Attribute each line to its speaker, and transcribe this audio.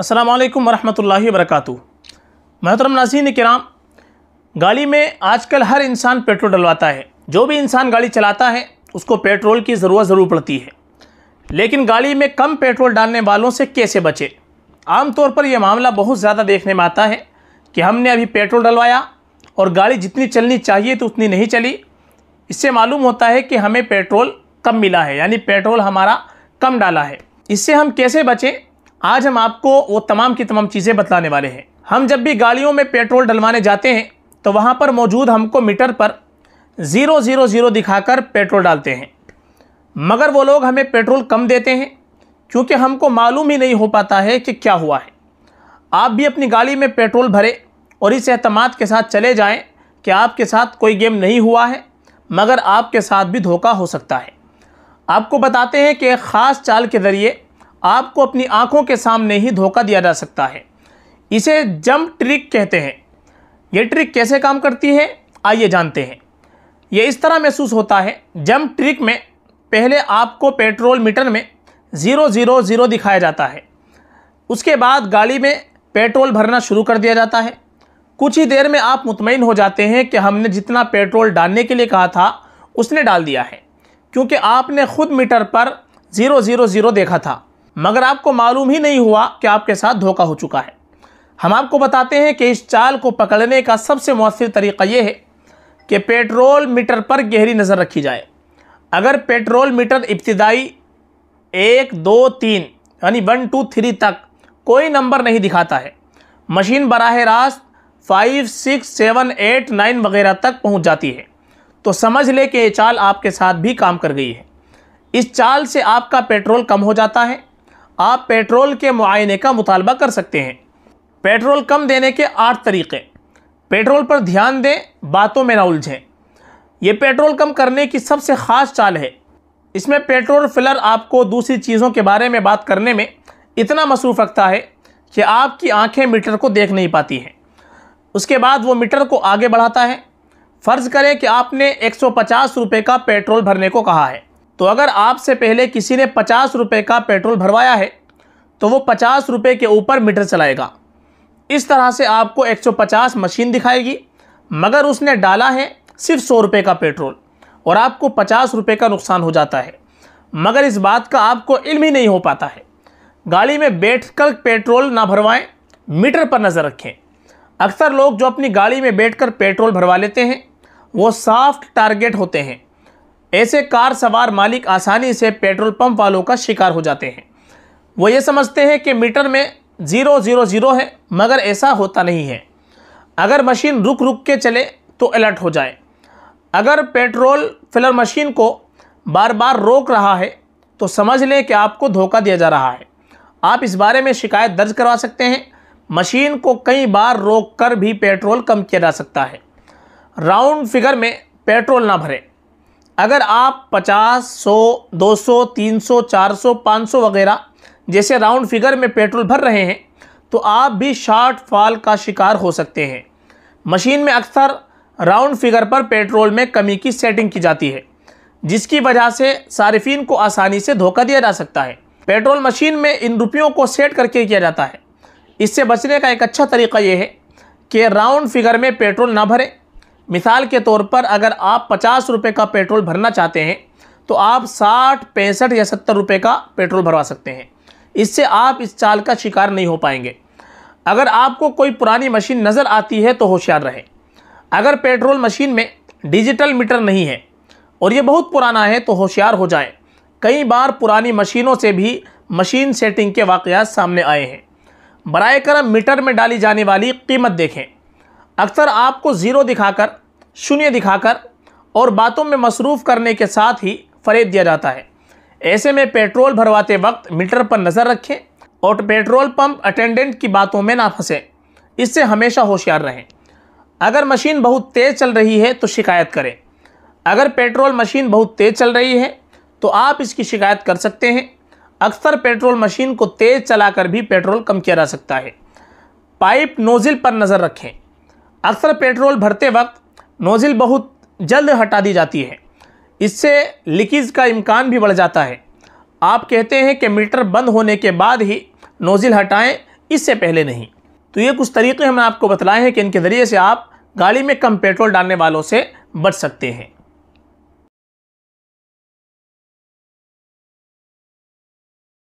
Speaker 1: अस्सलाम वालेकुम वरहमतुल्लाहि महतरम नाजीन कराम गाड़ी में आजकल हर इंसान पेट्रोल डलवाता है जो भी इंसान गाड़ी चलाता है उसको पेट्रोल की ज़रूरत ज़रूर पड़ती है लेकिन गाड़ी में कम पेट्रोल डालने वालों से कैसे बचे आम तौर पर यह मामला बहुत ज़्यादा देखने में आता है कि हमने अभी पेट्रोल डलवाया और गाड़ी जितनी चलनी चाहिए तो उतनी नहीं चली इससे मालूम होता है कि हमें पेट्रोल कम मिला है यानी पेट्रोल हमारा कम डाला है इससे हम कैसे बचें आज हम आपको वो तमाम की तमाम चीज़ें बतलाने वाले हैं हम जब भी गाड़ियों में पेट्रोल डलवाने जाते हैं तो वहाँ पर मौजूद हमको मीटर पर ज़ीरो ज़ीरो ज़ीरो दिखाकर पेट्रोल डालते हैं मगर वो लोग हमें पेट्रोल कम देते हैं क्योंकि हमको मालूम ही नहीं हो पाता है कि क्या हुआ है आप भी अपनी गाड़ी में पेट्रोल भरें और इस अहतमाद के साथ चले जाएं कि आपके साथ कोई गेम नहीं हुआ है मगर आपके साथ भी धोखा हो सकता है आपको बताते हैं कि एक ख़ास चाल के ज़रिए आपको अपनी आंखों के सामने ही धोखा दिया जा सकता है इसे जंप ट्रिक कहते हैं यह ट्रिक कैसे काम करती है आइए जानते हैं यह इस तरह महसूस होता है जंप ट्रिक में पहले आपको पेट्रोल मीटर में ज़ीरो ज़ीरो ज़ीरो दिखाया जाता है उसके बाद गाड़ी में पेट्रोल भरना शुरू कर दिया जाता है कुछ ही देर में आप मुतमिन हो जाते हैं कि हमने जितना पेट्रोल डालने के लिए कहा था उसने डाल दिया है क्योंकि आपने ख़ुद मीटर पर ज़ीरो ज़ीरो ज़ीरो देखा था मगर आपको मालूम ही नहीं हुआ कि आपके साथ धोखा हो चुका है हम आपको बताते हैं कि इस चाल को पकड़ने का सबसे मौसर तरीका ये है कि पेट्रोल मीटर पर गहरी नज़र रखी जाए अगर पेट्रोल मीटर इब्तदाई एक दो तीन यानी वन टू थ्री तक कोई नंबर नहीं दिखाता है मशीन बरह रास्त five six seven eight nine वगैरह तक पहुंच जाती है तो समझ ले कि ये चाल आपके साथ भी काम कर गई है इस चाल से आपका पेट्रोल कम हो जाता है आप पेट्रोल के मुआयने का मुतालबा कर सकते हैं पेट्रोल कम देने के आठ तरीक़े पेट्रोल पर ध्यान दें बातों में ना उलझें यह पेट्रोल कम करने की सबसे ख़ास चाल है इसमें पेट्रोल फिलर आपको दूसरी चीज़ों के बारे में बात करने में इतना मसरूफ़ रखता है कि आपकी आंखें मीटर को देख नहीं पाती हैं उसके बाद वो मीटर को आगे बढ़ाता है फ़र्ज़ करें कि आपने एक सौ का पेट्रोल भरने को कहा है तो अगर आपसे पहले किसी ने पचास रुपये का पेट्रोल भरवाया है तो वो पचास रुपये के ऊपर मीटर चलाएगा इस तरह से आपको 150 मशीन दिखाएगी मगर उसने डाला है सिर्फ सौ रुपये का पेट्रोल और आपको पचास रुपये का नुकसान हो जाता है मगर इस बात का आपको इल्म ही नहीं हो पाता है गाड़ी में बैठकर पेट्रोल ना भरवाएं मीटर पर नज़र रखें अक्सर लोग जो अपनी गाड़ी में बैठकर पेट्रोल भरवा लेते हैं वो सॉफ्ट टारगेट होते हैं ऐसे कार सवार मालिक आसानी से पेट्रोल पंप वालों का शिकार हो जाते हैं वो ये समझते हैं कि मीटर में ज़ीरो ज़ीरो ज़ीरो है मगर ऐसा होता नहीं है अगर मशीन रुक रुक के चले तो अलर्ट हो जाए अगर पेट्रोल फिलर मशीन को बार बार रोक रहा है तो समझ लें कि आपको धोखा दिया जा रहा है आप इस बारे में शिकायत दर्ज करवा सकते हैं मशीन को कई बार रोक कर भी पेट्रोल कम किया जा सकता है राउंड फिगर में पेट्रोल ना भरें अगर आप 50, 100, 200, 300, 400, 500 वगैरह जैसे राउंड फिगर में पेट्रोल भर रहे हैं तो आप भी शार्ट फॉल का शिकार हो सकते हैं मशीन में अक्सर राउंड फिगर पर पेट्रोल में कमी की सेटिंग की जाती है जिसकी वजह से सार्फिन को आसानी से धोखा दिया जा सकता है पेट्रोल मशीन में इन रुपयों को सेट करके किया जाता है इससे बचने का एक अच्छा तरीका यह है कि राउंड फिगर में पेट्रोल ना भरें मिसाल के तौर पर अगर आप पचास रुपये का पेट्रोल भरना चाहते हैं तो आप साठ पैंसठ या सत्तर रुपये का पेट्रोल भरवा सकते हैं इससे आप इस चाल का शिकार नहीं हो पाएंगे अगर आपको कोई पुरानी मशीन नज़र आती है तो होशियार रहें अगर पेट्रोल मशीन में डिजिटल मीटर नहीं है और ये बहुत पुराना है तो होशियार हो जाएं। कई बार पुरानी मशीनों से भी मशीन सेटिंग के वाक़ सामने आए हैं बर करम मीटर में डाली जाने वाली कीमत देखें अक्सर आपको ज़ीरो दिखाकर शून्य दिखाकर और बातों में मसरूफ़ करने के साथ ही फरेब दिया जाता है ऐसे में पेट्रोल भरवाते वक्त मीटर पर नज़र रखें और पेट्रोल पंप अटेंडेंट की बातों में ना फंसें इससे हमेशा होशियार रहें अगर मशीन बहुत तेज़ चल रही है तो शिकायत करें अगर पेट्रोल मशीन बहुत तेज़ चल रही है तो आप इसकी शिकायत कर सकते हैं अक्सर पेट्रोल मशीन को तेज़ चलाकर भी पेट्रोल कम किया जा सकता है पाइप नोज़िल पर नज़र रखें अक्सर पेट्रोल भरते वक्त नोज़िल बहुत जल्द हटा दी जाती है इससे लीकेज का इम्कान भी बढ़ जाता है आप कहते हैं कि मीटर बंद होने के बाद ही नोज़िल हटाएं इससे पहले नहीं तो ये कुछ तरीके हमने आपको बताए हैं कि इनके ज़रिए से आप गाड़ी में कम पेट्रोल डालने वालों से बच सकते हैं